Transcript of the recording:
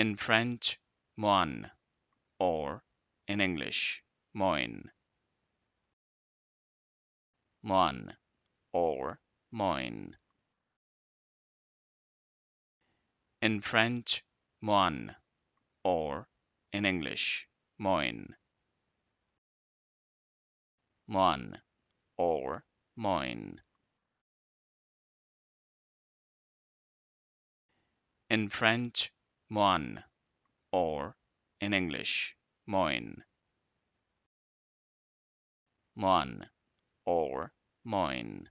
In French, "moine" or in English, "moyne". Moine or moyne. In French, "moine" or in English, "moyne". Moine or moyne. In French, Moine, or in English, moin. Moine, or moin.